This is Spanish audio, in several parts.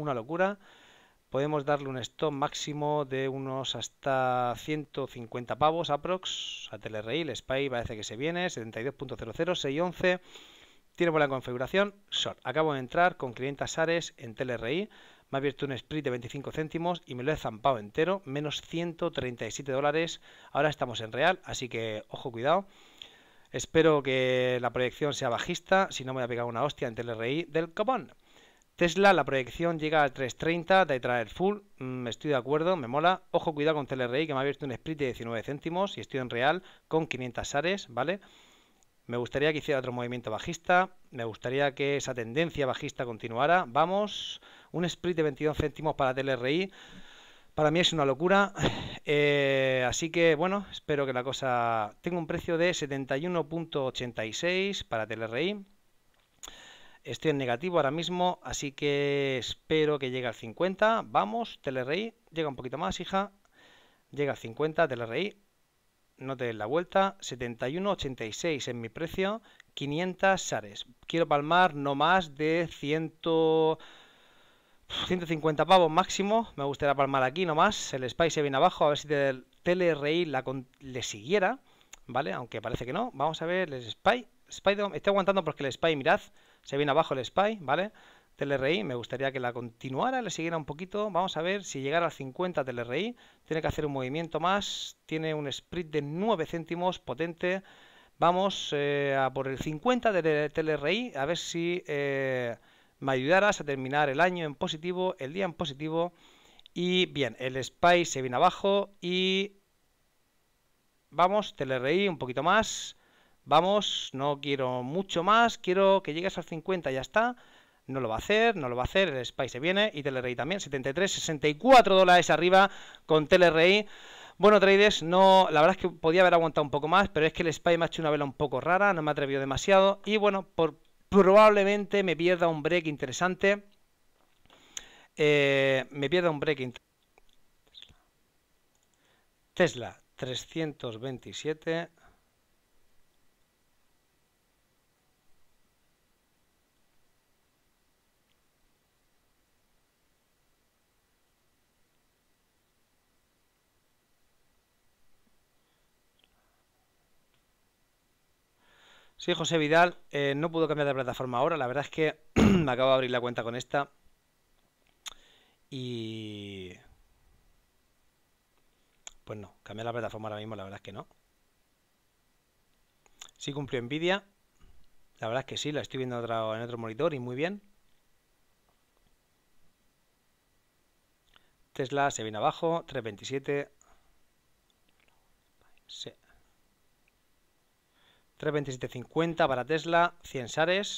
una locura. Podemos darle un stop máximo de unos hasta 150 pavos aprox a El Spy parece que se viene, 72.00, Tiene buena configuración. Short. Acabo de entrar con 500 Ares en TLRI. Me ha abierto un split de 25 céntimos y me lo he zampado entero. Menos 137 dólares. Ahora estamos en real, así que ojo, cuidado. Espero que la proyección sea bajista. Si no, me voy a pegar una hostia en TLRI del copón. Tesla, la proyección llega a 3.30 de traer full. me mm, estoy de acuerdo, me mola. Ojo, cuidado con TLRI, que me ha abierto un split de 19 céntimos y estoy en real con 500 SARES, ¿vale? Me gustaría que hiciera otro movimiento bajista. Me gustaría que esa tendencia bajista continuara. Vamos, un split de 22 céntimos para TLRI. Para mí es una locura. Eh, así que, bueno, espero que la cosa... Tengo un precio de 71.86 para TLRI. Estoy en negativo ahora mismo, así que espero que llegue al 50. Vamos, TLRI, llega un poquito más, hija. Llega al 50, TLRI. No te des la vuelta. 71,86 en mi precio. 500 sares. Quiero palmar no más de 100... 150 pavos máximo. Me gustaría palmar aquí más. El SPY se viene abajo. A ver si el TLRI la le siguiera. ¿Vale? Aunque parece que no. Vamos a ver el Spy. Spy estoy aguantando porque el Spy, mirad, se viene abajo el SPY, ¿vale? TLRI, me gustaría que la continuara, le siguiera un poquito. Vamos a ver si llegara al 50 TLRI. Tiene que hacer un movimiento más. Tiene un sprint de 9 céntimos potente. Vamos eh, a por el 50 de TLRI, a ver si eh, me ayudaras a terminar el año en positivo, el día en positivo. Y bien, el SPY se viene abajo y vamos, TLRI un poquito más. Vamos, no quiero mucho más, quiero que llegues al 50, ya está. No lo va a hacer, no lo va a hacer, el Spy se viene y Telerey también, 73, 64 dólares arriba con Telerey. Bueno, traders, no, la verdad es que podía haber aguantado un poco más, pero es que el Spy me ha hecho una vela un poco rara, no me atrevió demasiado y bueno, probablemente me pierda un break interesante. Eh, me pierda un break interesante. Tesla, 327. Sí, José Vidal, eh, no pudo cambiar de plataforma ahora. La verdad es que me acabo de abrir la cuenta con esta. Y. Pues no, cambiar la plataforma ahora mismo, la verdad es que no. Sí cumplió Nvidia. La verdad es que sí, la estoy viendo en otro monitor y muy bien. Tesla se viene abajo, 327. Sí. 327.50 para Tesla, 100 sares.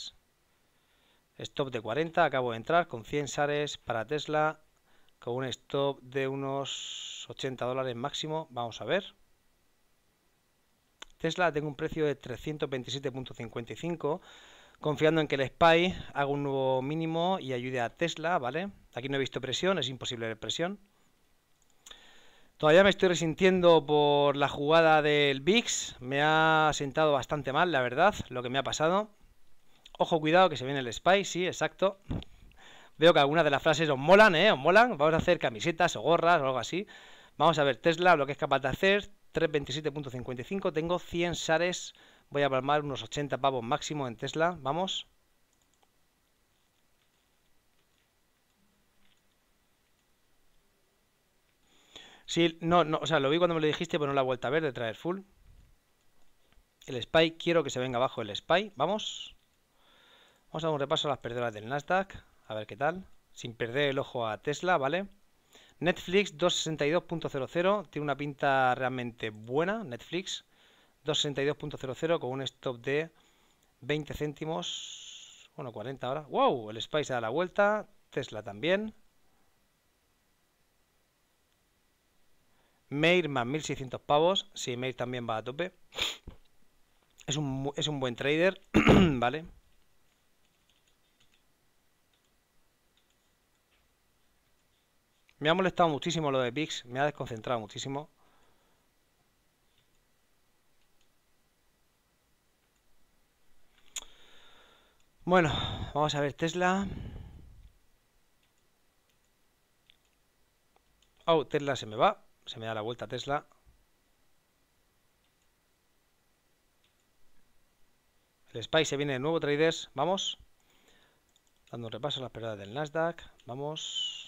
Stop de 40, acabo de entrar con 100 sares para Tesla, con un stop de unos 80 dólares máximo. Vamos a ver. Tesla tengo un precio de 327.55, confiando en que el SPY haga un nuevo mínimo y ayude a Tesla, ¿vale? Aquí no he visto presión, es imposible ver presión. Todavía me estoy resintiendo por la jugada del Bix. Me ha sentado bastante mal, la verdad, lo que me ha pasado. Ojo, cuidado, que se viene el spy, sí, exacto. Veo que algunas de las frases os molan, ¿eh? Os molan. Vamos a hacer camisetas o gorras o algo así. Vamos a ver Tesla, lo que es capaz de hacer. 327.55. Tengo 100 sares. Voy a palmar unos 80 pavos máximo en Tesla. Vamos. Sí, no, no, o sea, lo vi cuando me lo dijiste, pero no la vuelta a ver traer full. El SPY, quiero que se venga abajo el SPY. Vamos. Vamos a dar un repaso a las perdedoras del Nasdaq. A ver qué tal. Sin perder el ojo a Tesla, ¿vale? Netflix 262.00. Tiene una pinta realmente buena. Netflix 262.00 con un stop de 20 céntimos. Bueno, 40 ahora. ¡Wow! El SPY se da la vuelta. Tesla también. Mail más 1600 pavos. Si sí, Mail también va a tope. Es un, es un buen trader, ¿vale? Me ha molestado muchísimo lo de VIX, me ha desconcentrado muchísimo. Bueno, vamos a ver Tesla. Oh, Tesla se me va se me da la vuelta Tesla. El SPY se viene de nuevo, traders. Vamos. Dando un repaso a las del Nasdaq. Vamos.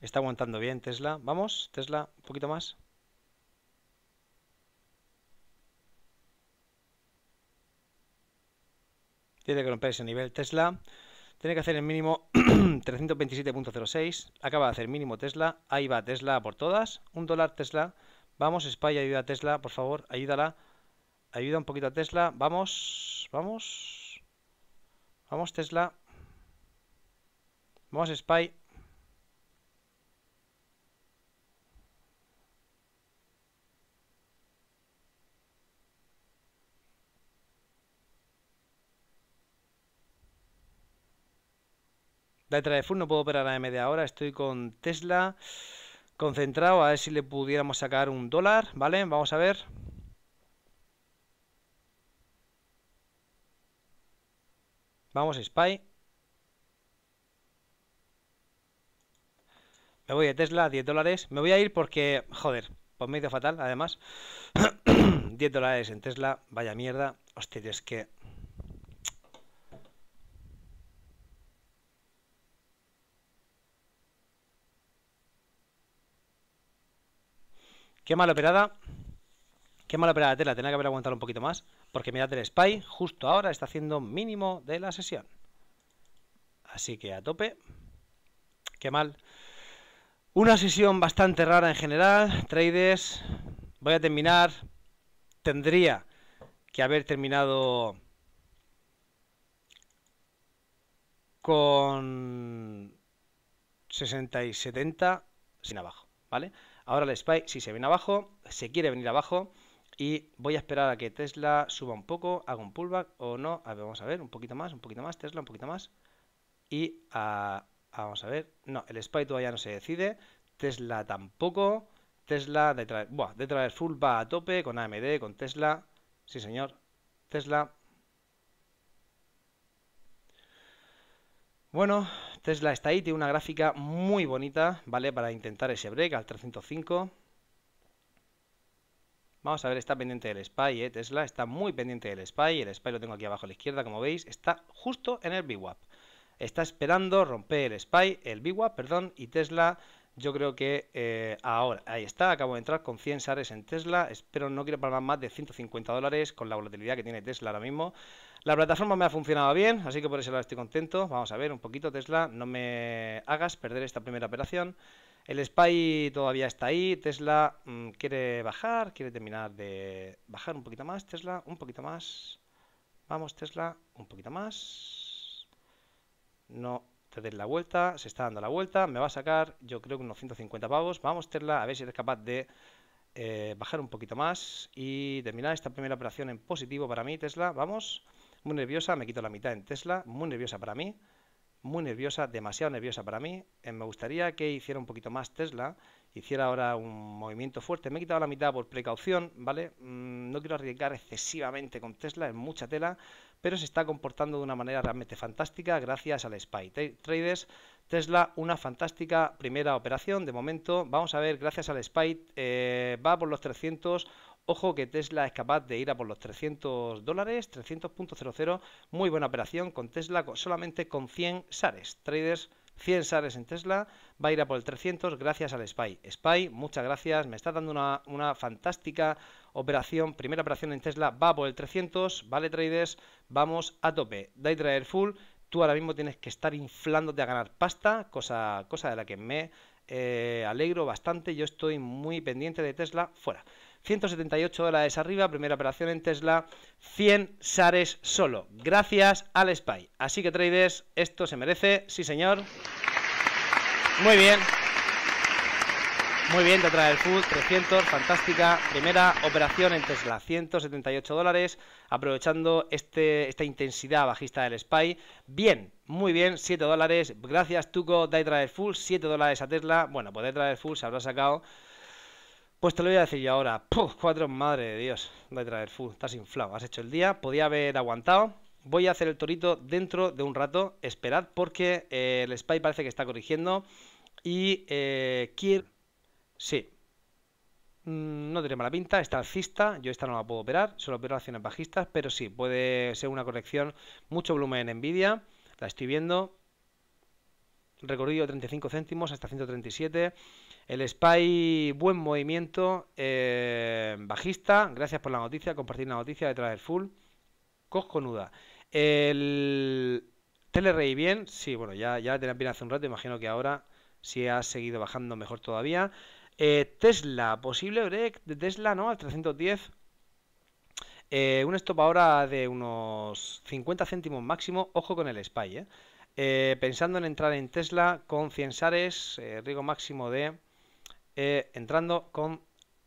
Está aguantando bien Tesla. Vamos, Tesla, un poquito más. Tiene que romper ese nivel Tesla. Tiene que hacer el mínimo 327.06. Acaba de hacer mínimo Tesla. Ahí va Tesla por todas. Un dólar Tesla. Vamos, Spy, ayuda a Tesla, por favor, ayúdala. Ayuda un poquito a Tesla. Vamos, vamos. Vamos, Tesla. Vamos, Spy. letra de full no puedo operar a media hora Estoy con Tesla concentrado. A ver si le pudiéramos sacar un dólar. Vale, vamos a ver. Vamos, a Spy. Me voy de Tesla, 10 dólares. Me voy a ir porque, joder, pues me hizo fatal, además. 10 dólares en Tesla, vaya mierda. Hostia, es que Qué mala operada. Qué mala operada tela. Tenía que haber aguantado un poquito más. Porque mirad, el Spy justo ahora está haciendo mínimo de la sesión. Así que a tope. Qué mal. Una sesión bastante rara en general. Traders. Voy a terminar. Tendría que haber terminado con 60 y 70 sin abajo, ¿vale? Ahora el SPY si se viene abajo, se quiere venir abajo y voy a esperar a que Tesla suba un poco, haga un pullback o no. A ver, vamos a ver, un poquito más, un poquito más, Tesla, un poquito más. Y ah, vamos a ver, no, el SPY todavía no se decide, Tesla tampoco. Tesla detrás buah, de traer full va a tope con AMD, con Tesla. Sí, señor. Tesla Bueno, Tesla está ahí, tiene una gráfica muy bonita, ¿vale? Para intentar ese break al 305. Vamos a ver, está pendiente del SPY, ¿eh? Tesla está muy pendiente del SPY. El SPY lo tengo aquí abajo a la izquierda, como veis. Está justo en el VWAP. Está esperando romper el SPY, el VWAP, perdón, y Tesla... Yo creo que eh, ahora, ahí está, acabo de entrar con 100 shares en Tesla, espero no quiero pagar más de 150 dólares con la volatilidad que tiene Tesla ahora mismo, la plataforma me ha funcionado bien, así que por eso estoy contento. Vamos a ver un poquito, Tesla, no me hagas perder esta primera operación. El SPY todavía está ahí, Tesla mm, quiere bajar, quiere terminar de bajar un poquito más, Tesla, un poquito más. Vamos, Tesla, un poquito más. No te des la vuelta, se está dando la vuelta, me va a sacar yo creo que unos 150 pavos. Vamos, Tesla, a ver si eres capaz de eh, bajar un poquito más y terminar esta primera operación en positivo para mí, Tesla. Vamos. Muy nerviosa, me quito la mitad en Tesla. Muy nerviosa para mí. Muy nerviosa, demasiado nerviosa para mí. Eh, me gustaría que hiciera un poquito más Tesla. Hiciera ahora un movimiento fuerte. Me he quitado la mitad por precaución, ¿vale? Mm, no quiero arriesgar excesivamente con Tesla, es mucha tela. Pero se está comportando de una manera realmente fantástica gracias al SPY. Traders, Tesla, una fantástica primera operación. De momento, vamos a ver, gracias al SPY, eh, va por los 300. Ojo que Tesla es capaz de ir a por los 300 dólares, 300.00, muy buena operación con Tesla solamente con 100 SARES. Traders 100 SARES en Tesla, va a ir a por el 300 gracias al SPY. SPY, muchas gracias, me está dando una, fantástica operación, primera operación en Tesla, va por el 300, vale traders, vamos a tope. Day Trader Full, tú ahora mismo tienes que estar inflándote a ganar pasta, cosa, cosa de la que me eh, alegro bastante, yo estoy muy pendiente de Tesla, fuera. 178 dólares arriba, primera operación en Tesla, 100 SARES solo, gracias al SPY. Así que traders, esto se merece, sí señor. Muy bien. Muy bien, de trae Full 300, fantástica. Primera operación en Tesla, 178 dólares, aprovechando este, esta intensidad bajista del SPY. Bien, muy bien, 7 dólares. Gracias, Tuco, Day Trader Full, 7 dólares a Tesla. Bueno, pues Day Trader Full se habrá sacado pues te lo voy a decir yo ahora. Puf, cuatro, madre de Dios. a traer, full, estás inflado. Has hecho el día, podía haber aguantado. Voy a hacer el torito dentro de un rato. Esperad porque eh, el spy parece que está corrigiendo. Y eh, Sí. Mm, no tiene mala pinta, está alcista, yo esta no la puedo operar, solo opero acciones bajistas, pero sí, puede ser una corrección, mucho volumen en Nvidia, la estoy viendo, recorrido 35 céntimos hasta 137, el Spy, buen movimiento, eh, bajista, gracias por la noticia, compartir la noticia detrás del full, nuda El Telerey bien, sí, bueno, ya, ya tenías bien hace un rato, imagino que ahora sí ha seguido bajando mejor todavía. Eh, Tesla, posible break de Tesla, ¿no? Al 310. Eh, un stop ahora de unos 50 céntimos máximo. Ojo con el SPY. ¿eh? eh pensando en entrar en Tesla con 100 sares, riesgo máximo de eh, entrando con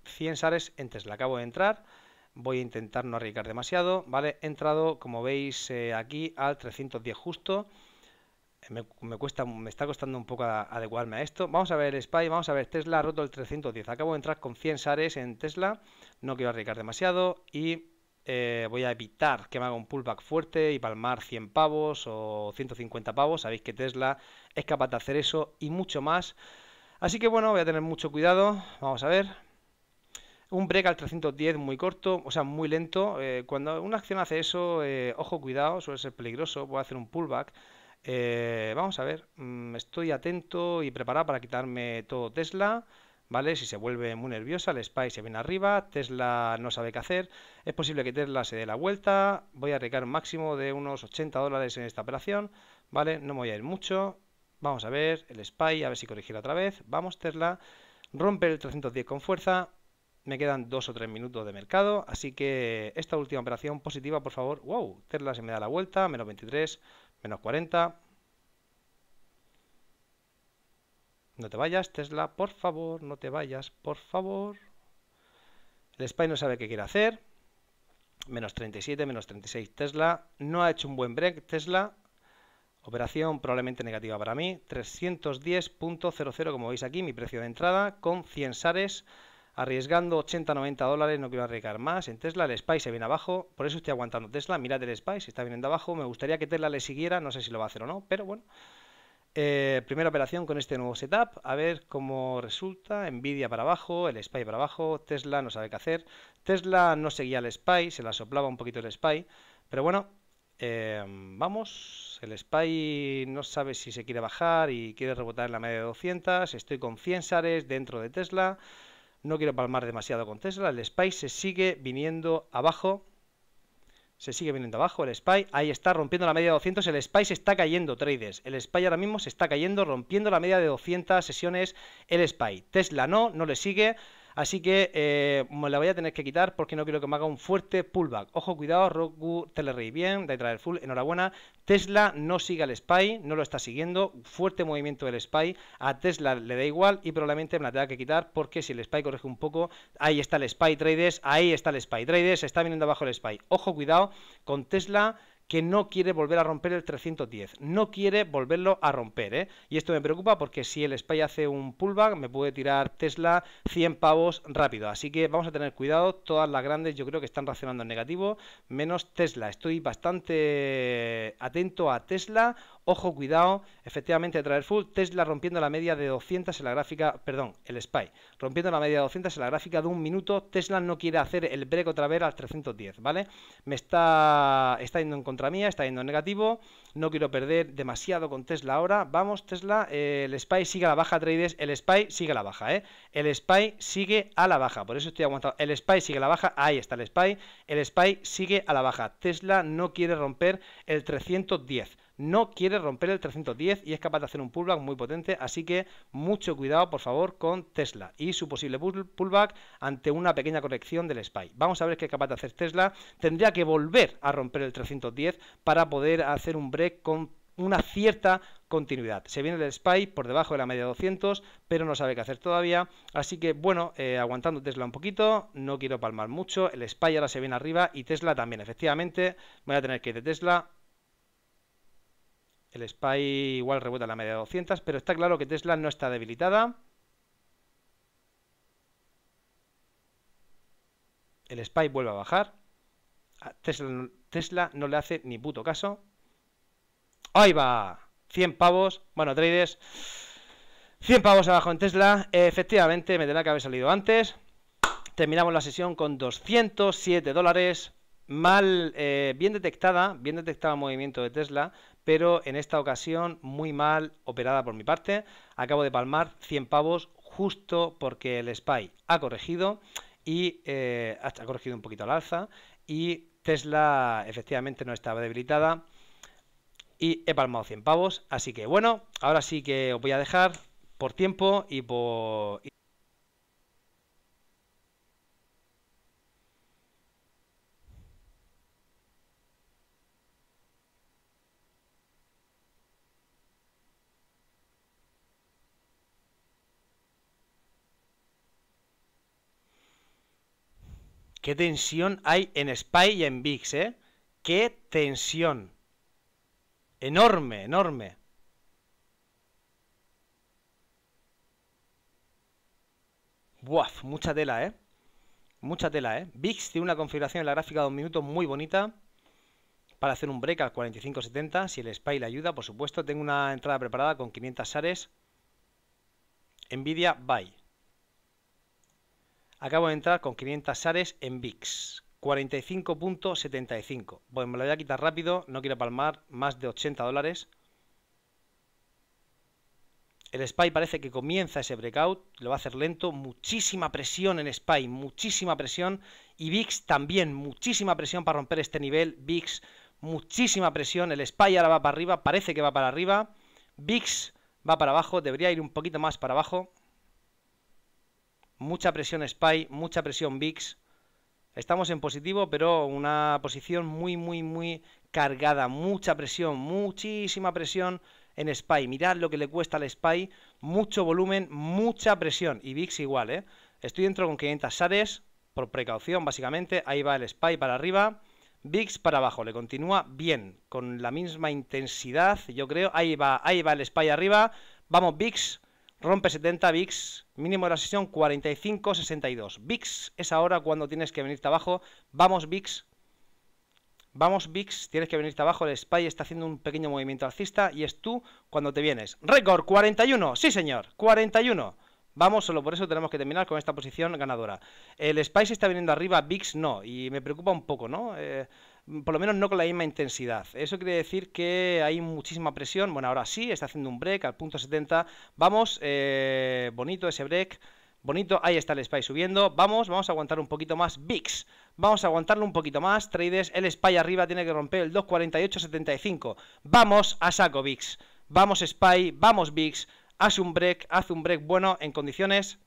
100 sares en Tesla. Acabo de entrar, voy a intentar no arriesgar demasiado, ¿vale? He entrado, como veis, eh, aquí al 310 justo. Me, cuesta, me está costando un poco adecuarme a esto. Vamos a ver el SPY, vamos a ver Tesla, ha roto el 310. Acabo de entrar con 100 sares en Tesla, no quiero arriesgar demasiado y eh, voy a evitar que me haga un pullback fuerte y palmar 100 pavos o 150 pavos. Sabéis que Tesla es capaz de hacer eso y mucho más Así que bueno, voy a tener mucho cuidado. Vamos a ver. Un break al 310 muy corto, o sea, muy lento. Eh, cuando una acción hace eso, eh, ojo, cuidado, suele ser peligroso. voy a hacer un pullback. Eh, vamos a ver, mm, estoy atento y preparado para quitarme todo Tesla. ¿Vale? Si se vuelve muy nerviosa, el spy se viene arriba, Tesla no sabe qué hacer, es posible que Tesla se dé la vuelta, voy a arriesgar un máximo de unos 80 dólares en esta operación, ¿vale? No me voy a ir mucho, Vamos a ver, el spy, a ver si corrigirá otra vez. Vamos, Tesla. Rompe el 310 con fuerza. Me quedan dos o tres minutos de mercado, así que esta última operación positiva, por favor. ¡Wow! Tesla se me da la vuelta, menos 23, menos 40. No te vayas, Tesla, por favor, no te vayas, por favor. El Spy no sabe qué quiere hacer. Menos 37, menos 36 Tesla. No ha hecho un buen break Tesla, Operación probablemente negativa para mí. 310.00, como veis aquí, mi precio de entrada, con 100 sares, arriesgando 80-90 dólares, no quiero arriesgar más. En Tesla el SPY se viene abajo, por eso estoy aguantando Tesla. Mirad el SPY, se está viniendo abajo. Me gustaría que Tesla le siguiera, no sé si lo va a hacer o no, pero bueno. Eh, primera operación con este nuevo setup, a ver cómo resulta. Nvidia para abajo, el SPY para abajo, Tesla no sabe qué hacer. Tesla no seguía el SPY, se la soplaba un poquito el SPY, pero bueno, Em, vamos, el SPY no sabe si se quiere bajar y quiere rebotar en la media de 200. Estoy con 100 dentro de Tesla. No quiero palmar demasiado con Tesla. El SPY se sigue viniendo abajo. Se sigue viniendo abajo el SPY. Ahí está rompiendo la media de 200. El SPY se está cayendo, traders. El SPY ahora mismo se está cayendo, rompiendo la media de 200 sesiones. El SPY. Tesla no, no le sigue. Así que eh, me la voy a tener que quitar porque no quiero que me haga un fuerte pullback. Ojo, cuidado, Roku reí bien, de del full, enhorabuena. Tesla no sigue al SPY, no lo está siguiendo, fuerte movimiento del SPY, a Tesla le da igual y probablemente me la tenga que quitar porque si el SPY corrige un poco, ahí está el SPY Traders, ahí está el SPY Traders, está viniendo abajo el SPY. Ojo, cuidado, con Tesla que no quiere volver a romper el 310. No quiere volverlo a romper. ¿eh? Y esto me preocupa porque si el SPY hace un pullback, me puede tirar Tesla 100 pavos rápido. Así que vamos a tener cuidado. Todas las grandes yo creo que están racionando en negativo, menos Tesla. Estoy bastante atento a Tesla Ojo, cuidado, efectivamente traer full, Tesla rompiendo la media de 200 en la gráfica, perdón, el SPY, rompiendo la media de 200 en la gráfica de un minuto, Tesla no quiere hacer el break otra vez al 310, ¿vale? Me está, está yendo en contra mía, está yendo en negativo, no quiero perder demasiado con Tesla ahora, vamos Tesla, el SPY sigue a la baja, traders, el SPY sigue a la baja, ¿eh? El SPY sigue a la baja, por eso estoy aguantando, el SPY sigue a la baja, ahí está el SPY, el SPY sigue a la baja, Tesla no quiere romper el 310, no quiere romper el 310 y es capaz de hacer un pullback muy potente, así que mucho cuidado por favor con Tesla y su posible pullback ante una pequeña corrección del SPY. Vamos a ver qué es capaz de hacer Tesla. Tendría que volver a romper el 310 para poder hacer un break con una cierta continuidad. Se viene el SPY por debajo de la media 200, pero no sabe qué hacer todavía. Así que, bueno, eh, aguantando Tesla un poquito, no quiero palmar mucho. El SPY ahora se viene arriba y Tesla también. Efectivamente, voy a tener que ir de Tesla el SPY igual rebota la media de 200, pero está claro que Tesla no está debilitada. El SPY vuelve a bajar. Tesla, no le hace ni puto caso. ¡Ahí va! 100 pavos. Bueno, traders. 100 pavos abajo en Tesla. Efectivamente, me tendrá que haber salido antes. Terminamos la sesión con 207 dólares. Mal, eh, bien detectada, bien detectado movimiento de Tesla, pero en esta ocasión muy mal operada por mi parte. Acabo de palmar 100 pavos justo porque el SPY ha corregido y eh, ha corregido un poquito al alza y Tesla efectivamente no estaba debilitada y he palmado 100 pavos. Así que bueno, ahora sí que os voy a dejar por tiempo y por... Qué tensión hay en Spy y en VIX, ¿eh? Qué tensión. Enorme, enorme. Buaf, mucha tela, ¿eh? Mucha tela, ¿eh? VIX tiene una configuración en la gráfica de un minuto muy bonita para hacer un break al 45.70, si el SPY le ayuda, por supuesto. Tengo una entrada preparada con 500 SARES. Nvidia, bye. Acabo de entrar con 500 shares en VIX. 45.75. Bueno, me lo voy a quitar rápido. No quiero palmar más de 80 dólares. El SPY parece que comienza ese breakout, lo va a hacer lento, muchísima presión en SPY, muchísima presión. Y VIX también, muchísima presión para romper este nivel. VIX, muchísima presión. El SPY ahora va para arriba, parece que va para arriba. VIX va para abajo, debería ir un poquito más para abajo mucha presión SPY, mucha presión VIX. Estamos en positivo, pero una posición muy, muy, muy cargada. Mucha presión, muchísima presión en SPY. Mirad lo que le cuesta al SPY. Mucho volumen, mucha presión. Y VIX igual, ¿eh? Estoy dentro con 500 SARES, por precaución, básicamente. Ahí va el SPY para arriba. VIX para abajo, le continúa bien, con la misma intensidad, yo creo. Ahí va, ahí va el SPY arriba. Vamos, VIX. Rompe 70 VIX, mínimo de la sesión 45-62. VIX es ahora cuando tienes que venirte abajo. Vamos VIX. Vamos VIX, tienes que venirte abajo. El SPY está haciendo un pequeño movimiento alcista y es tú cuando te vienes. Récord 41, sí señor, 41. Vamos, solo por eso tenemos que terminar con esta posición ganadora. El SPY se está viniendo arriba, VIX no. Y me preocupa un poco, ¿no? Eh, por lo menos no con la misma intensidad. Eso quiere decir que hay muchísima presión. Bueno, ahora sí, está haciendo un break al punto 70. Vamos, eh, bonito ese break. Bonito, ahí está el SPY subiendo. Vamos, vamos a aguantar un poquito más. VIX, vamos a aguantarlo un poquito más. Traders, el SPY arriba tiene que romper el 248.75. Vamos a saco VIX. Vamos SPY, vamos VIX. Haz un break, haz un break bueno en condiciones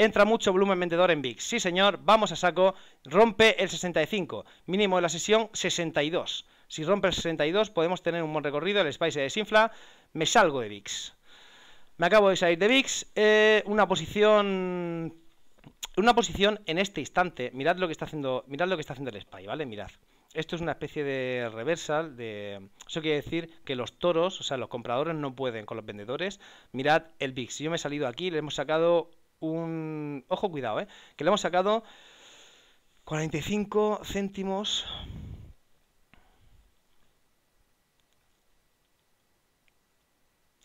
Entra mucho volumen vendedor en VIX. Sí, señor, vamos a saco. Rompe el 65. Mínimo de la sesión 62. Si rompe el 62 podemos tener un buen recorrido. El SPY se desinfla. Me salgo de VIX. Me acabo de salir de VIX. Eh, una posición... Una posición en este instante. Mirad lo que está haciendo, mirad lo que está haciendo el Spy, ¿vale? Mirad. Esto es una especie de reversal, de... Eso quiere decir que los toros, o sea, los compradores no pueden con los vendedores. Mirad el VIX. Yo me he salido aquí, le hemos sacado un... Ojo, cuidado, ¿eh? Que le hemos sacado 45 céntimos.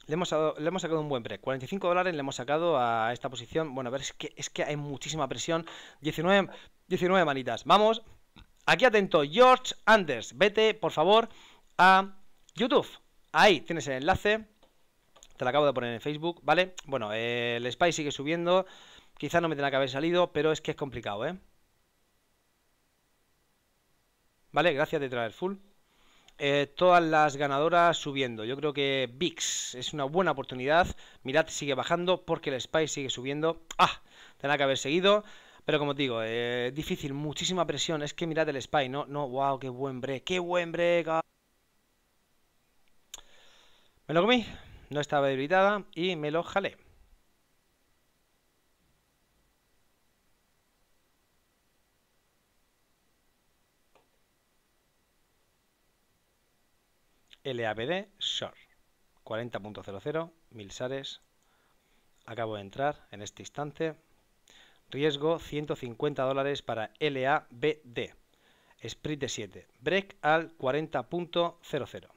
Le hemos, sacado, hemos sacado un buen break. 45 dólares le hemos sacado a esta posición. Bueno, a ver, es que, es que hay muchísima presión. 19, 19 manitas. Vamos. Aquí atento, George Anders. Vete, por favor, a YouTube. Ahí tienes el enlace te la acabo de poner en Facebook, ¿vale? Bueno, eh, el spy sigue subiendo. quizá no me tenga que haber salido, pero es que es complicado, ¿eh? Vale, gracias de traer full. Eh, todas las ganadoras subiendo. Yo creo que VIX es una buena oportunidad. Mirad, sigue bajando porque el Spy sigue subiendo. ¡Ah! Tendrá que haber seguido. Pero como digo, eh, difícil, muchísima presión. Es que mirad el Spy, no, no, wow, qué buen break, qué buen break. Ah. ¿Me lo comí? no estaba debilitada y me lo jalé. LABD Short 40.00 shares. Acabo de entrar en este instante. Riesgo 150 dólares para LABD. Sprint de 7. Break al 40.00.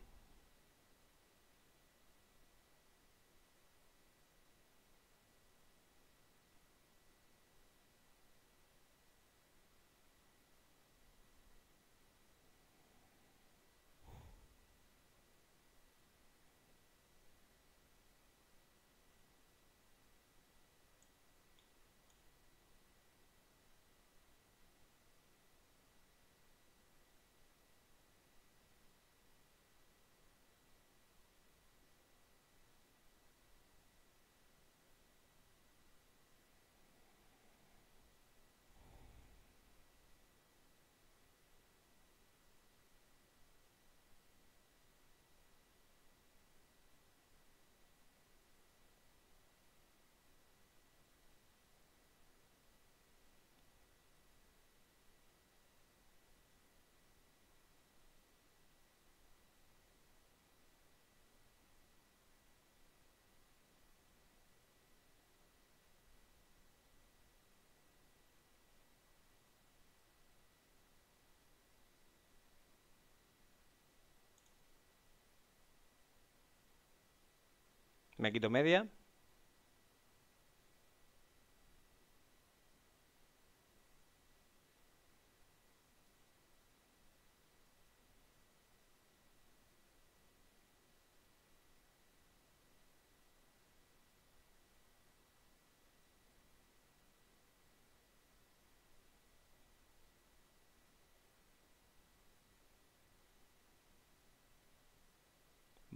Me quito media.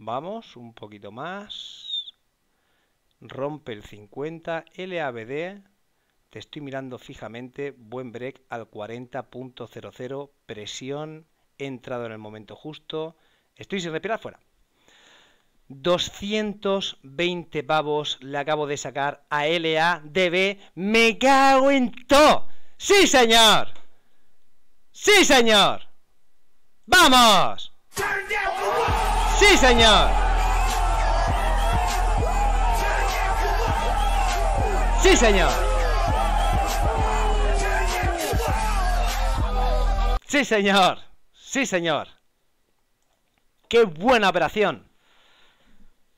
Vamos, un poquito más rompe el 50, LABD, te estoy mirando fijamente, buen break al 40.00, presión, he entrado en el momento justo, estoy sin respirar fuera. 220 pavos le acabo de sacar a LADB, me cago en todo. Sí, señor. Sí, señor. Vamos. Sí, señor. Sí, señor. Sí, señor. Sí, señor. Qué buena operación.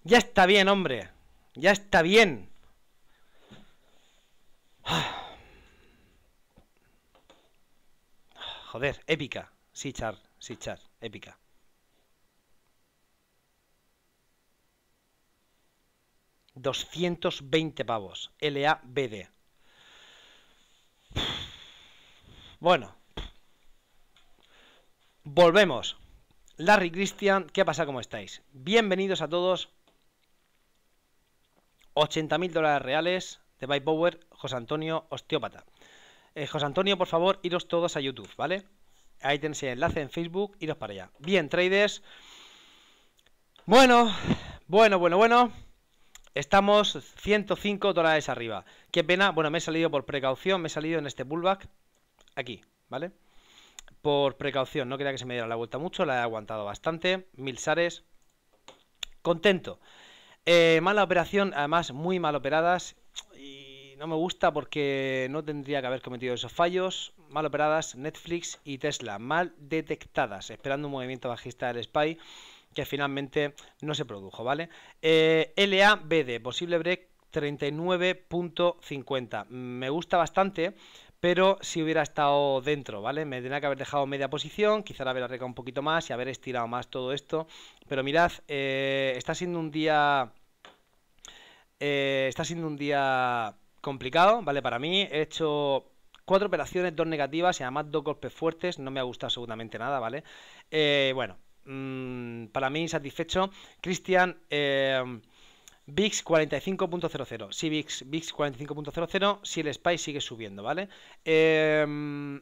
Ya está bien, hombre. Ya está bien. Ah. Joder, épica. Sí, Char. Sí, Char. Épica. 220 pavos. LABD. Bueno. Volvemos. Larry Christian, ¿qué pasa? ¿Cómo estáis? Bienvenidos a todos. 80.000 dólares reales de By Power, José Antonio Osteópata. Eh, José Antonio, por favor, iros todos a YouTube, ¿vale? Ahí tenéis el enlace en Facebook, iros para allá. Bien, traders. Bueno, bueno, bueno, bueno. Estamos 105 dólares arriba. Qué pena, bueno, me he salido por precaución, me he salido en este pullback aquí, ¿vale? Por precaución, no quería que se me diera la vuelta mucho, la he aguantado bastante, mil sares, contento. Eh, mala operación, además muy mal operadas y no me gusta porque no tendría que haber cometido esos fallos. Mal operadas Netflix y Tesla, mal detectadas, esperando un movimiento bajista del SPY que finalmente no se produjo, ¿vale? Eh, LABD, posible break 39.50. Me gusta bastante, pero si hubiera estado dentro, ¿vale? Me tendría que haber dejado media posición, quizá haber arreglado un poquito más y haber estirado más todo esto. Pero mirad, eh, está siendo un día... Eh, está siendo un día complicado, ¿vale? Para mí he hecho cuatro operaciones, dos negativas y además dos golpes fuertes. No me ha gustado absolutamente nada, ¿vale? Eh, bueno, Mm, para mí insatisfecho Cristian eh, VIX 45.00. Si VIX, 45.00. Si el SPY sigue subiendo, ¿vale? Eh,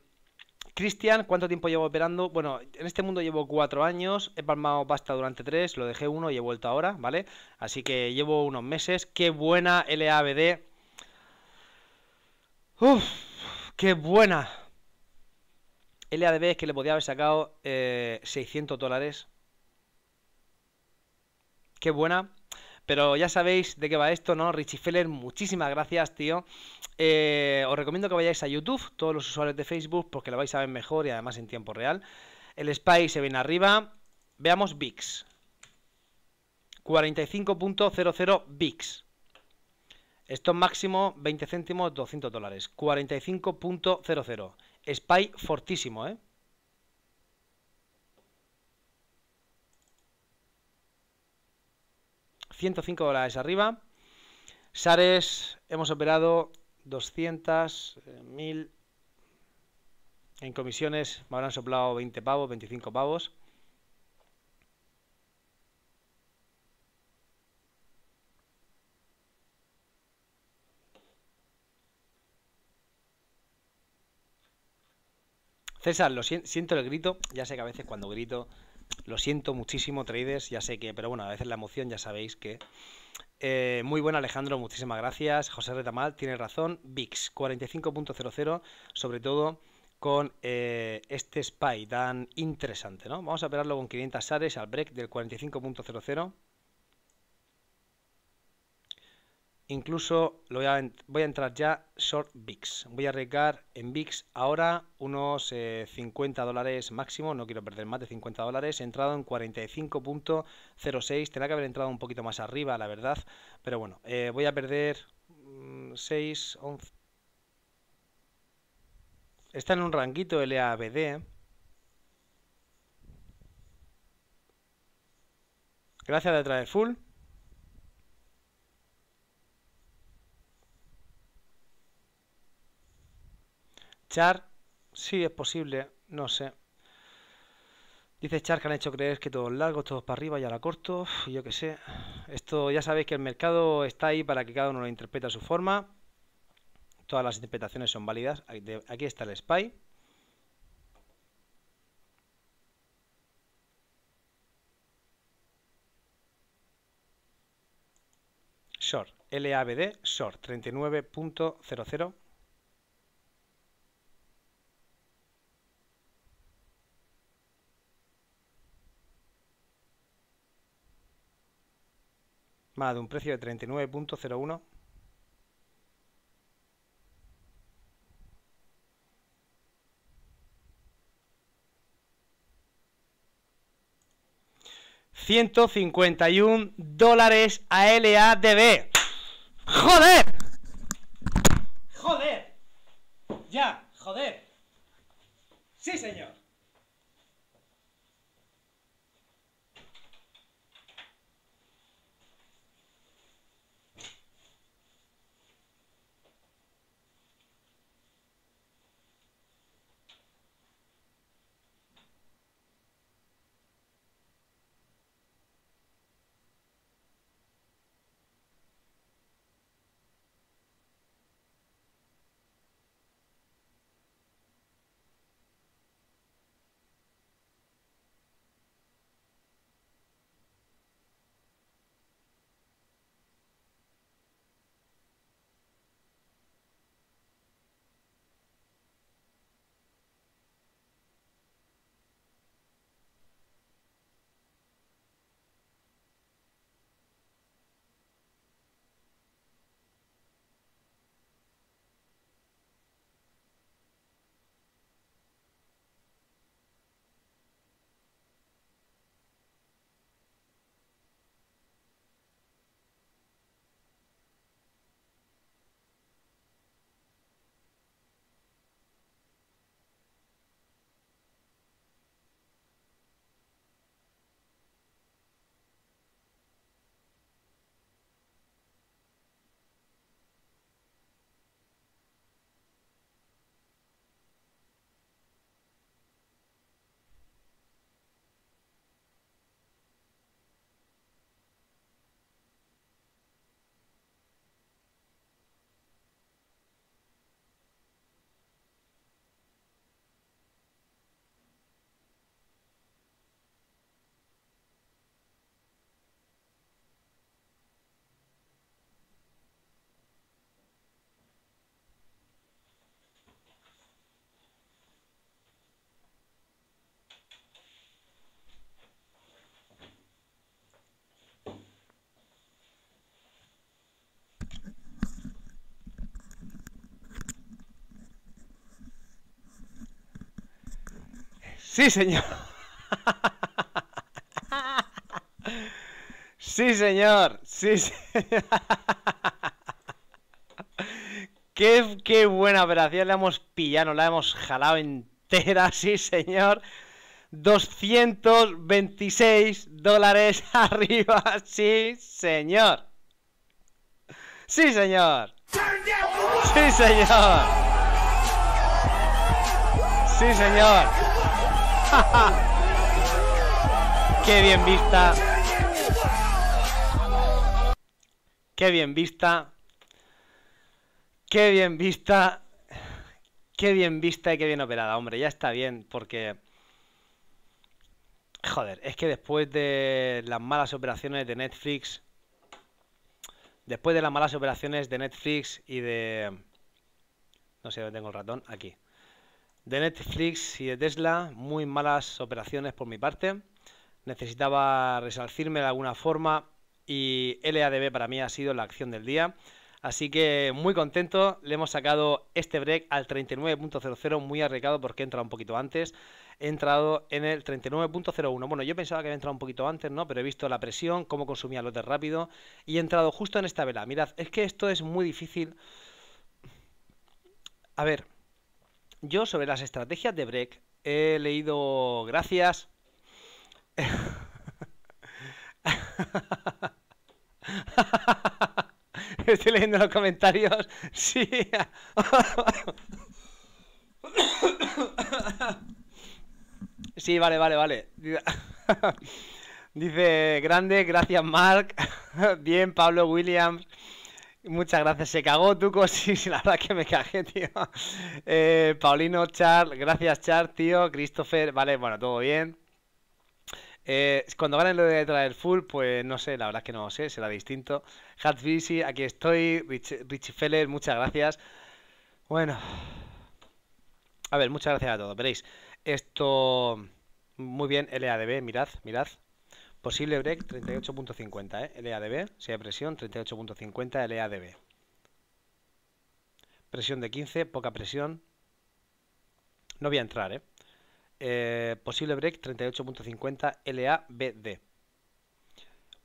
Cristian, ¿cuánto tiempo llevo operando? Bueno, en este mundo llevo cuatro años, he palmado pasta durante tres, lo dejé uno y he vuelto ahora, ¿vale? Así que llevo unos meses. ¡Qué buena LABD! ¡Uf! ¡Qué buena! LADB es que le podía haber sacado 600 eh, dólares. Qué buena. Pero ya sabéis de qué va esto, ¿no? Richie Feller, muchísimas gracias, tío. Eh, os recomiendo que vayáis a YouTube, todos los usuarios de Facebook, porque lo vais a ver mejor y además en tiempo real. El Spy se viene arriba. Veamos VIX. 45.00 VIX. Esto máximo 20 céntimos, 200 dólares. 45.00. Spy fortísimo, ¿eh? ...105 dólares arriba... ...Sares... ...hemos operado... ...200... ...1000... Eh, ...en comisiones... ...me habrán soplado 20 pavos... ...25 pavos... César, lo siento el grito, ya sé que a veces cuando grito, lo siento muchísimo, traders, ya sé que, pero bueno, a veces la emoción ya sabéis que... Eh, muy buen Alejandro, muchísimas gracias. José Retamal, tiene razón. VIX 45.00, sobre todo con eh, este spy tan interesante, ¿no? Vamos a operarlo con 500 SARES al break del 45.00. Incluso lo voy, a, entrar ya short VIX. Voy a arriesgar en VIX ahora unos 50 eh, dólares máximo. No quiero perder más de 50 dólares. He entrado en 45.06. Tendrá que haber entrado un poquito más arriba, la verdad. Pero bueno, eh, voy a perder 6, mm, Está en un ranguito LABD. Gracias de traer full. Char, sí es posible, no sé. Dice Char que han hecho creer que todos largos, todos para arriba y ahora corto, yo qué sé. Esto ya sabéis que el mercado está ahí para que cada uno lo interprete a su forma. Todas las interpretaciones son válidas. Aquí está el spy. Short, LABD, short 39.00. más de un precio de 39.01 151 dólares a LADB. ¡Joder! ¡Joder! ¡Ya! ¡Joder! ¡Sí, señor! Sí, señor. Sí, señor. Sí, señor. Qué, buena operación. La hemos pillado, la hemos jalado entera. Sí, señor. 226 dólares arriba. Sí, señor. Sí, señor. Sí, señor. Sí, señor. Qué bien vista. Qué bien vista. Qué bien vista. Qué bien vista y qué bien operada. Hombre, ya está bien, porque... Joder, es que después de las malas operaciones de Netflix... Después de las malas operaciones de Netflix y de... No sé dónde tengo el ratón. Aquí de Netflix y de Tesla, muy malas operaciones por mi parte. Necesitaba resalcirme de alguna forma y LADB para mí ha sido la acción del día. Así que muy contento, le hemos sacado este break al 39.00 muy arrecado porque he entrado un poquito antes. He entrado en el 39.01. Bueno, yo pensaba que había entrado un poquito antes, ¿no? Pero he visto la presión, cómo consumía lote rápido y he entrado justo en esta vela. Mirad, es que esto es muy difícil. A ver, yo sobre las estrategias de break he leído... Gracias. Estoy leyendo los comentarios. Sí. Sí, vale, vale, vale. Dice, grande, gracias Mark. Bien, Pablo Williams. Muchas gracias. Se cagó Tuco, sí, la verdad que me cagué, tío. Eh, Paulino, Char, gracias Char, tío. Christopher, vale, bueno, todo bien. Eh, cuando ganen lo de traer full, pues no sé, la verdad que no lo sé, será distinto. Hatsbisi, aquí estoy. Rich, Richie Feller, muchas gracias. Bueno. A ver, muchas gracias a todos. Veréis, esto... Muy bien, LADB, mirad, mirad. Posible break 38.50, ¿eh? LADB, si hay presión 38.50 LADB. Presión de 15, poca presión. No voy a entrar, ¿eh? eh posible break 38.50 LABD.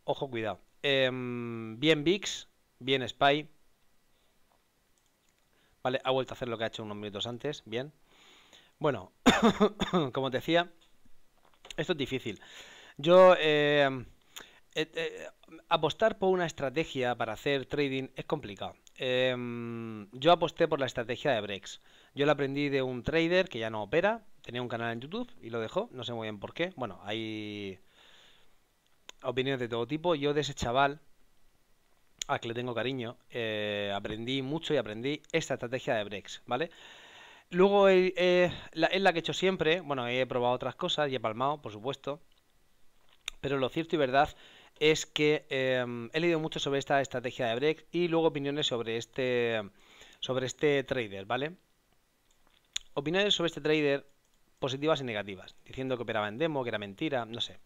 Ojo, cuidado. Em, bien VIX, bien SPY. Vale, ha vuelto a hacer lo que ha hecho unos minutos antes, bien. Bueno, como decía, esto es difícil. Yo em, eh, eh, apostar por una estrategia para hacer trading es complicado. Em, yo aposté por la estrategia de breaks. Yo la aprendí de un trader que ya no opera, tenía un canal en YouTube y lo dejó, no sé muy bien por qué. Bueno, hay opiniones de todo tipo. Yo de ese chaval, a que le tengo cariño, eh, aprendí mucho y aprendí esta estrategia de breaks, ¿vale? Luego es la que he hecho siempre, bueno, he probado otras cosas y he palmado, por supuesto pero lo cierto y verdad es que em, he leído mucho sobre esta estrategia de Brex y luego opiniones sobre este, sobre este trader, ¿vale? Opiniones sobre este trader positivas y negativas, diciendo que operaba en demo, que era mentira, no sé.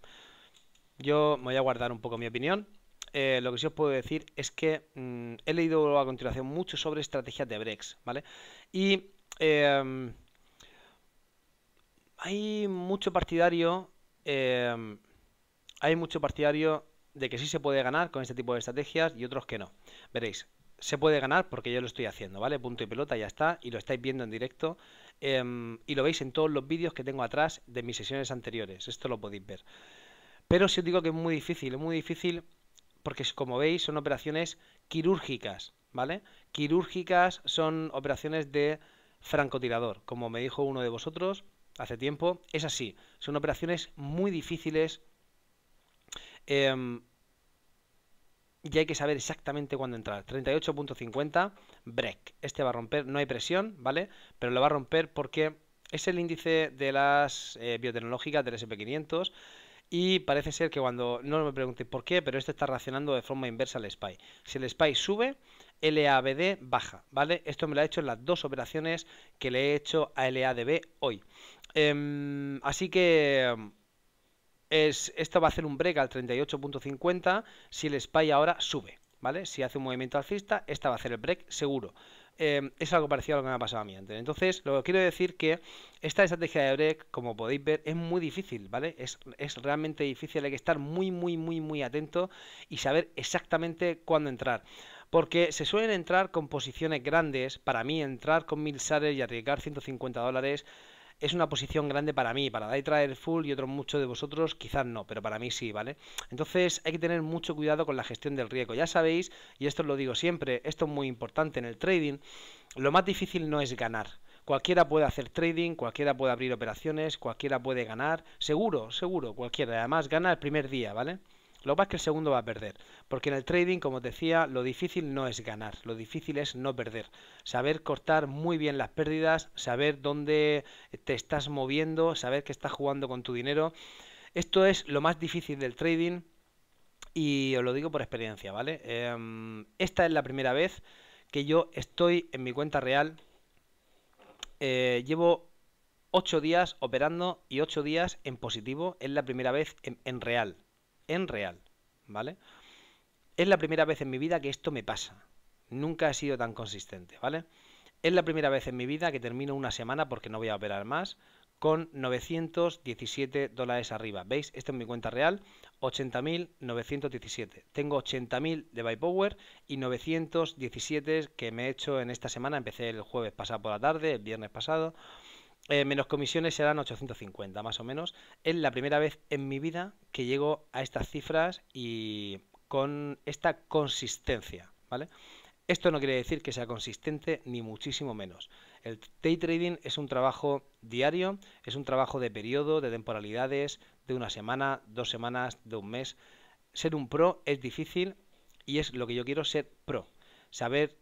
Yo me voy a guardar un poco mi opinión. Eh, lo que sí os puedo decir es que mm, he leído a continuación mucho sobre estrategias de Brex, ¿vale? Y em, hay mucho partidario em, hay mucho partidario de que sí se puede ganar con este tipo de estrategias y otros que no. Veréis, se puede ganar porque yo lo estoy haciendo, ¿vale? Punto y pelota, ya está, y lo estáis viendo en directo em, y lo veis en todos los vídeos que tengo atrás de mis sesiones anteriores, esto lo podéis ver. Pero si os digo que es muy difícil, es muy difícil porque como veis son operaciones quirúrgicas, ¿vale? Quirúrgicas son operaciones de francotirador, como me dijo uno de vosotros hace tiempo, es así, son operaciones muy difíciles Em, y hay que saber exactamente cuándo entrar. 38.50, break. Este va a romper, no hay presión, ¿vale? Pero lo va a romper porque es el índice de las eh, biotecnológicas del SP500 y parece ser que cuando, no me preguntéis por qué, pero este está reaccionando de forma inversa al SPY. Si el SPY sube, LABD baja, ¿vale? Esto me lo ha hecho en las dos operaciones que le he hecho a LADB hoy. Em, así que em, es, esto va a hacer un break al 38.50 si el SPY ahora sube, ¿vale? Si hace un movimiento alcista, esta va a hacer el break seguro. Em, es algo parecido a lo que me ha pasado a mí antes. Entonces, lo que quiero decir que esta estrategia de break, como podéis ver, es muy difícil, ¿vale? Es, es realmente difícil, hay que estar muy, muy, muy, muy atento y saber exactamente cuándo entrar porque se suelen entrar con posiciones grandes. Para mí, entrar con mil sales y arriesgar 150 dólares es una posición grande para mí, para Day Full y otros muchos de vosotros quizás no, pero para mí sí, ¿vale? Entonces hay que tener mucho cuidado con la gestión del riesgo, ya sabéis, y esto lo digo siempre, esto es muy importante en el trading, lo más difícil no es ganar. Cualquiera puede hacer trading, cualquiera puede abrir operaciones, cualquiera puede ganar, seguro, seguro, cualquiera. Además, gana el primer día, ¿vale? Lo que pasa es que el segundo va a perder, porque en el trading, como decía, lo difícil no es ganar, lo difícil es no perder. Saber cortar muy bien las pérdidas, saber dónde te estás moviendo, saber que estás jugando con tu dinero. Esto es lo más difícil del trading y os lo digo por experiencia, ¿vale? Em, esta es la primera vez que yo estoy en mi cuenta real. Eh, llevo 8 días operando y 8 días en positivo. Es la primera vez en real, en real, ¿vale? Es la primera vez en mi vida que esto me pasa. Nunca he sido tan consistente, ¿vale? Es la primera vez en mi vida que termino una semana porque no voy a operar más con 917 dólares arriba. ¿Veis? esto es mi cuenta real, 917 Tengo 80.000 de buy power y 917 que me he hecho en esta semana. Empecé el jueves pasado por la tarde, el viernes pasado. Eh, menos comisiones serán 850 más o menos. Es la primera vez en mi vida que llego a estas cifras y con esta consistencia, ¿vale? Esto no quiere decir que sea consistente ni muchísimo menos. El day trading es un trabajo diario, es un trabajo de periodo, de temporalidades, de una semana, dos semanas, de un mes. Ser un pro es difícil y es lo que yo quiero ser pro. Saber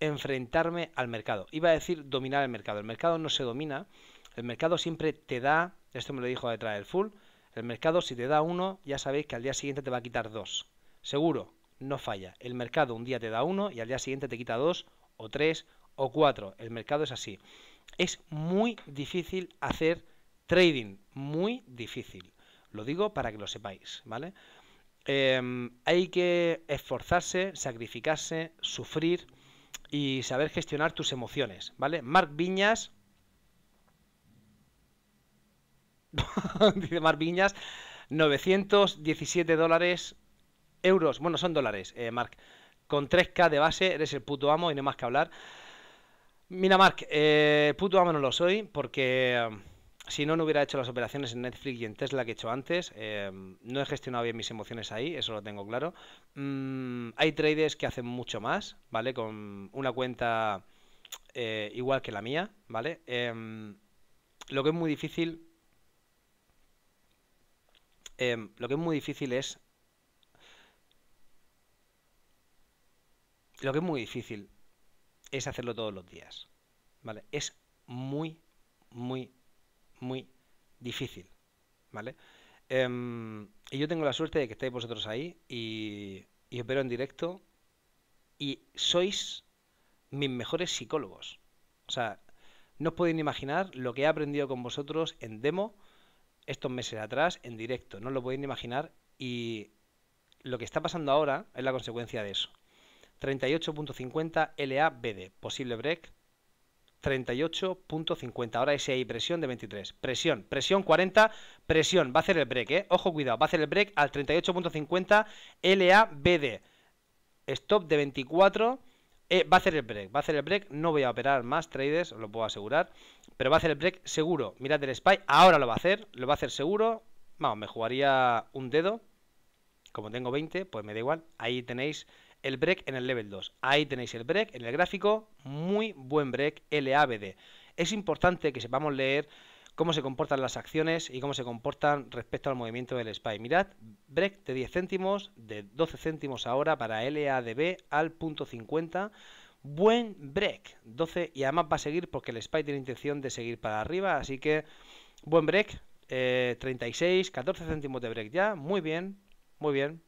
enfrentarme al mercado. Iba a decir dominar el mercado. El mercado no se domina. El mercado siempre te da, esto me lo dijo detrás del full, el mercado si te da uno, ya sabéis que al día siguiente te va a quitar dos. Seguro, no falla. El mercado un día te da uno y al día siguiente te quita dos o tres o cuatro. El mercado es así. Es muy difícil hacer trading, muy difícil. Lo digo para que lo sepáis, ¿vale? Em, hay que esforzarse, sacrificarse, sufrir y saber gestionar tus emociones, ¿vale? Marc Viñas. dice Marc Viñas, 917 dólares, euros, bueno, son dólares, eh, Marc. Con 3K de base, eres el puto amo y no hay más que hablar. Mira, Marc, eh, puto amo no lo soy porque si no, no hubiera hecho las operaciones en Netflix y en Tesla que he hecho antes. Em, no he gestionado bien mis emociones ahí, eso lo tengo claro. Mm, hay traders que hacen mucho más, ¿vale? Con una cuenta eh, igual que la mía, ¿vale? Em, lo que es muy difícil. Em, lo que es muy difícil es. Lo que es muy difícil es hacerlo todos los días, ¿vale? Es muy, muy muy difícil, ¿vale? Em, y yo tengo la suerte de que estáis vosotros ahí y, y os en directo y sois mis mejores psicólogos. O sea, no os podéis imaginar lo que he aprendido con vosotros en demo estos meses atrás, en directo. No os lo podéis imaginar y lo que está pasando ahora es la consecuencia de eso. 38.50 LABD, posible break, 38.50. Ahora ese ahí, presión de 23. Presión, presión 40, presión. Va a hacer el break, ¿eh? Ojo, cuidado. Va a hacer el break al 38.50 LABD. Stop de 24. Eh, va a hacer el break, va a hacer el break. No voy a operar más traders, os lo puedo asegurar. Pero va a hacer el break seguro. Mirad el spy. Ahora lo va a hacer, lo va a hacer seguro. Vamos, me jugaría un dedo. Como tengo 20, pues me da igual. Ahí tenéis el break en el level 2. Ahí tenéis el break en el gráfico, muy buen break LABD. Es importante que sepamos leer cómo se comportan las acciones y cómo se comportan respecto al movimiento del SPY. Mirad, break de 10 céntimos, de 12 céntimos ahora para LADB al punto 50. Buen break, 12 y además va a seguir porque el SPY tiene intención de seguir para arriba, así que buen break, 36, eh, 14 céntimos de break ya, muy bien, muy bien.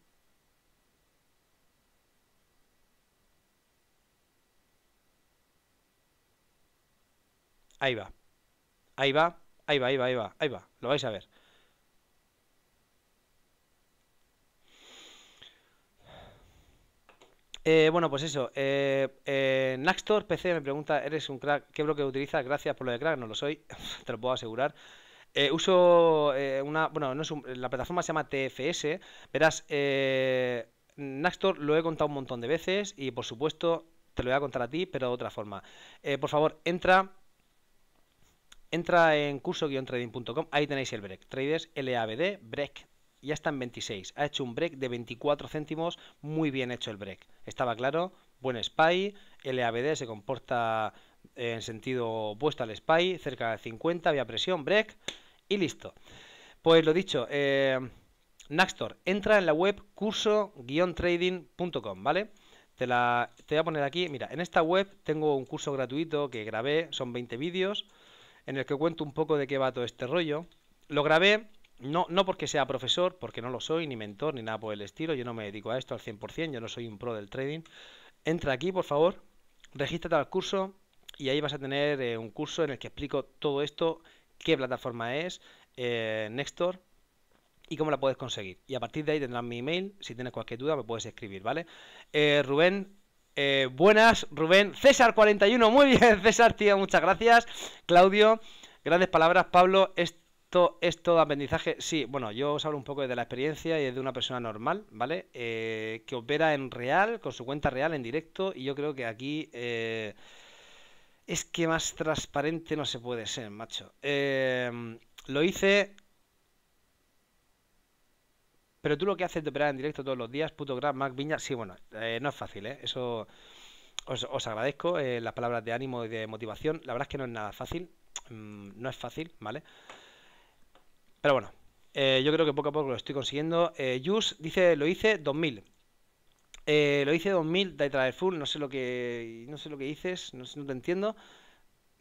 Ahí va. Ahí va. Ahí va, ahí va, ahí va, ahí va. Lo vais a ver. Eh, bueno, pues eso. Eh, eh, Naxtor PC me pregunta, ¿eres un crack? ¿Qué bloque utilizas? Gracias por lo de crack, no lo soy, te lo puedo asegurar. uso una, bueno, no es un, la plataforma se llama TFS. Verás, Naxtor lo he contado un montón de veces y por supuesto te lo voy a contar a ti, pero de otra forma. por favor, entra Entra en curso-trading.com, ahí tenéis el break. Traders LABD, break. Ya está en 26. Ha hecho un break de 24 céntimos, muy bien hecho el break. Estaba claro, buen SPY, LABD se comporta en sentido opuesto al SPY, cerca de 50, vía presión, break y listo. Pues lo dicho, eh, Naxtor, entra en la web curso-trading.com, ¿vale? Te, la, te voy a poner aquí, mira, en esta web tengo un curso gratuito que grabé, son 20 vídeos en el que cuento un poco de qué va todo este rollo. Lo grabé no, no porque sea profesor, porque no lo soy, ni mentor, ni nada por el estilo, yo no me dedico a esto al 100%, yo no soy un pro del trading. Entra aquí, por favor, regístrate al curso y ahí vas a tener eh, un curso en el que explico todo esto, qué plataforma es, eh, Nextor, y cómo la puedes conseguir. Y a partir de ahí tendrás mi email. Si tienes cualquier duda, me puedes escribir, ¿vale? Eh, Rubén eh, buenas, Rubén. César41, muy bien, César, tío, muchas gracias. Claudio, grandes palabras. Pablo, esto es todo aprendizaje. Sí, bueno, yo os hablo un poco de la experiencia y es de una persona normal, ¿vale? Eh, que opera en real, con su cuenta real, en directo, y yo creo que aquí. Eh, es que más transparente no se puede ser, macho. Eh, lo hice pero tú lo que haces de operar en directo todos los días, puto grab, Mac Viña, sí, bueno, eh, no es fácil, ¿eh? Eso os, agradezco eh, las palabras de ánimo y de motivación. La verdad es que no es nada fácil, mm, no es fácil, ¿vale? Pero bueno, eh, yo creo que poco a poco lo estoy consiguiendo. Eh, dice, lo hice 2000. lo hice 2000 de Full, no sé lo que no sé lo que dices, no, no te entiendo,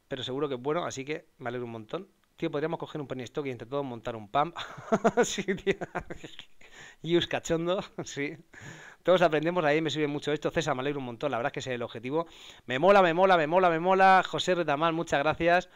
pero seguro que es bueno, así que me alegro un montón. Tío, podríamos coger un penny stock y entre todos montar un pump. sí, tío. y cachondo, sí. Todos aprendemos, ahí me sirve mucho esto. César, me alegro un montón, la verdad es que ese es el objetivo. Me mola, me mola, me mola, me mola. José Retamal, muchas gracias.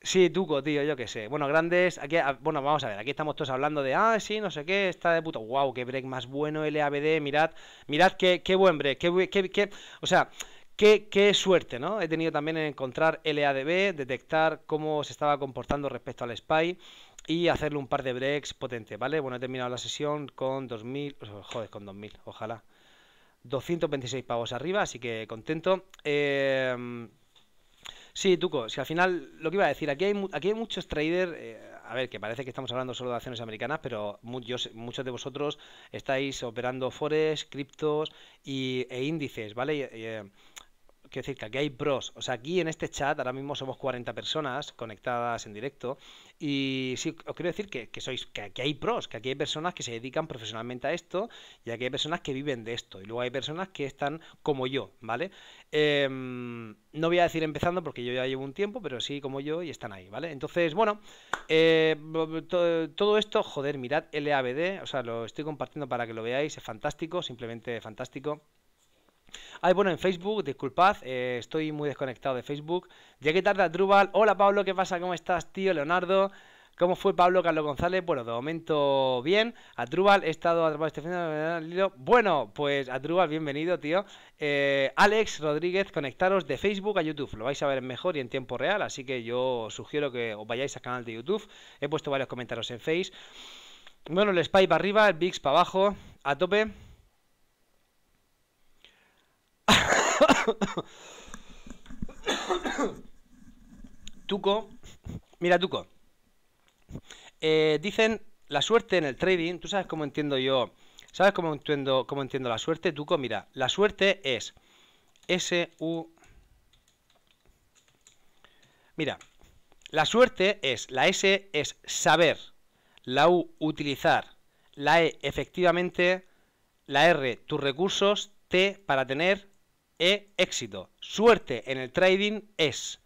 Sí, Tuco, tío, yo qué sé. Bueno, grandes, aquí, ah, bueno, vamos a ver, aquí estamos todos hablando de, ah, sí, no sé qué, está de puto, wow, qué break más bueno, LABD, mirad, mirad qué, qué buen break, qué, qué, qué, o sea, Qué, suerte, ¿no? He tenido también en encontrar LADB, detectar cómo se estaba comportando respecto al SPY y hacerle un par de breaks potente ¿vale? Bueno, he terminado la sesión con 2000, joder, con 2000, ojalá. 226 pavos arriba, así que contento. Eh, sí, Tuco, si al final, lo que iba a decir, aquí hay, aquí hay muchos traders, eh, a ver, que parece que estamos hablando solo de acciones americanas, pero muchos, de vosotros estáis operando forex, criptos y, e índices, ¿vale? Eh, quiero decir que aquí hay pros. O sea, aquí en este chat ahora mismo somos 40 personas conectadas en directo. Y sí, os quiero decir que, sois, que aquí hay pros, que aquí hay personas que se dedican profesionalmente a esto, y aquí hay personas que viven de esto. Y luego hay personas que están como yo, ¿vale? Em, no voy a decir empezando porque yo ya llevo un tiempo, pero sí como yo y están ahí, ¿vale? Entonces, bueno, eh, todo esto, joder, mirad LABD, o sea, lo estoy compartiendo para que lo veáis, es fantástico, simplemente fantástico. Ay, bueno, en Facebook, disculpad, eh, estoy muy desconectado de Facebook. Llegué tarde a Drubal. Hola Pablo, ¿qué pasa? ¿Cómo estás, tío? Leonardo. ¿Cómo fue Pablo Carlos González? Bueno, de momento bien. Atrubal, he estado atrapado este fin de Bueno, pues Atrubal, bienvenido, tío. Eh, Alex Rodríguez, conectaros de Facebook a YouTube. Lo vais a ver mejor y en tiempo real, así que yo sugiero que os vayáis al canal de YouTube. He puesto varios comentarios en Face. Bueno, el Spy para arriba, el Vix para abajo, a tope. Tuco, mira Tuco, eh, dicen la suerte en el trading, tú sabes cómo entiendo yo, sabes cómo entiendo, cómo entiendo la suerte, Tuco, mira, la suerte es S-U... Mira, la suerte es, la S es saber, la U utilizar, la E efectivamente, la R tus recursos, T para tener, e éxito. Suerte en el trading es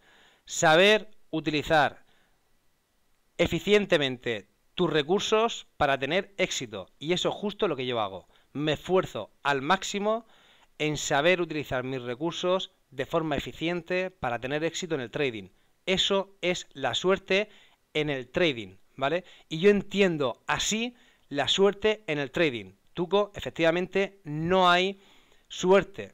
saber utilizar eficientemente tus recursos para tener éxito. Y eso es justo lo que yo hago. Me esfuerzo al máximo en saber utilizar mis recursos de forma eficiente para tener éxito en el trading. Eso es la suerte en el trading, ¿vale? Y yo entiendo así la suerte en el trading. Tuco, efectivamente, no hay suerte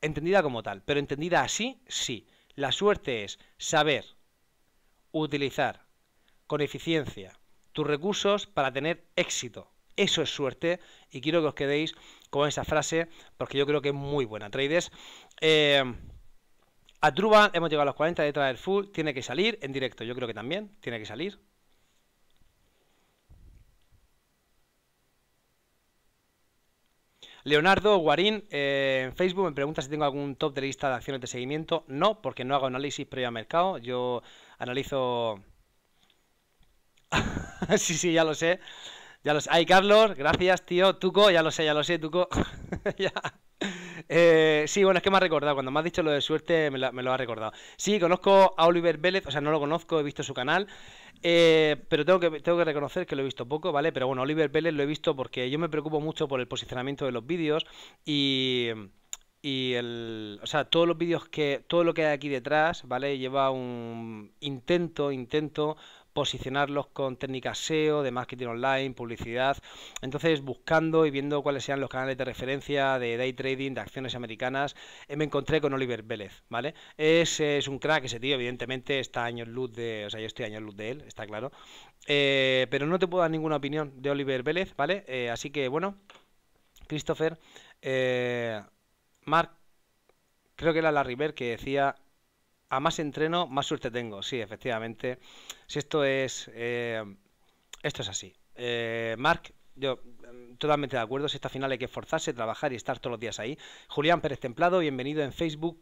entendida como tal, pero entendida así, sí. La suerte es saber utilizar con eficiencia tus recursos para tener éxito. Eso es suerte y quiero que os quedéis con esa frase porque yo creo que es muy buena. Trades, eh, a Truban hemos llegado a los 40 detrás del full, tiene que salir en directo, yo creo que también tiene que salir. Leonardo Guarín eh, en Facebook me pregunta si tengo algún top de lista de acciones de seguimiento. No, porque no hago análisis previo mercado. Yo analizo. sí, sí, ya lo sé. Ya lo sé. Ay, Carlos, gracias, tío. Tuco, ya lo sé, ya lo sé, Tuco. Eh, sí, bueno, es que me ha recordado. Cuando me has dicho lo de suerte, me, lo ha recordado. Sí, conozco a Oliver Vélez, o sea, no lo conozco, he visto su canal. Eh, pero tengo que, tengo que reconocer que lo he visto poco, ¿vale? Pero bueno, Oliver Vélez lo he visto porque yo me preocupo mucho por el posicionamiento de los vídeos y y el, o sea, todos los vídeos que, todo lo que hay aquí detrás, ¿vale? Lleva un intento, intento posicionarlos con técnicas SEO, de marketing online, publicidad. Entonces, buscando y viendo cuáles sean los canales de referencia de day trading, de acciones americanas, eh, me encontré con Oliver Vélez, ¿vale? Es, es un crack ese tío, evidentemente está años luz de, o sea, yo estoy años luz de él, está claro. Eh, pero no te puedo dar ninguna opinión de Oliver Vélez, ¿vale? Eh, así que bueno, Christopher, Mark, creo que era la River que decía a más entreno, más suerte tengo. Sí, efectivamente. Si esto es. Eh, esto es así. Eh, Marc, yo mm, totalmente de acuerdo. Si esta final hay que esforzarse, trabajar y estar todos los días ahí. Julián Pérez Templado, bienvenido en Facebook.